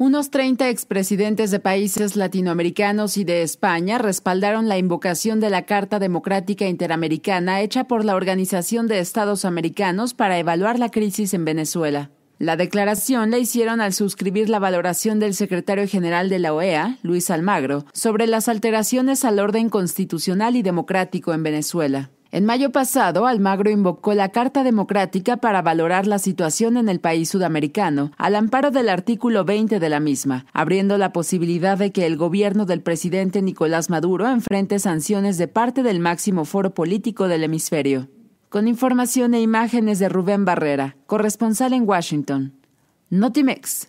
Unos 30 expresidentes de países latinoamericanos y de España respaldaron la invocación de la Carta Democrática Interamericana hecha por la Organización de Estados Americanos para evaluar la crisis en Venezuela. La declaración la hicieron al suscribir la valoración del secretario general de la OEA, Luis Almagro, sobre las alteraciones al orden constitucional y democrático en Venezuela. En mayo pasado, Almagro invocó la Carta Democrática para valorar la situación en el país sudamericano, al amparo del artículo 20 de la misma, abriendo la posibilidad de que el gobierno del presidente Nicolás Maduro enfrente sanciones de parte del máximo foro político del hemisferio. Con información e imágenes de Rubén Barrera, corresponsal en Washington. Notimex.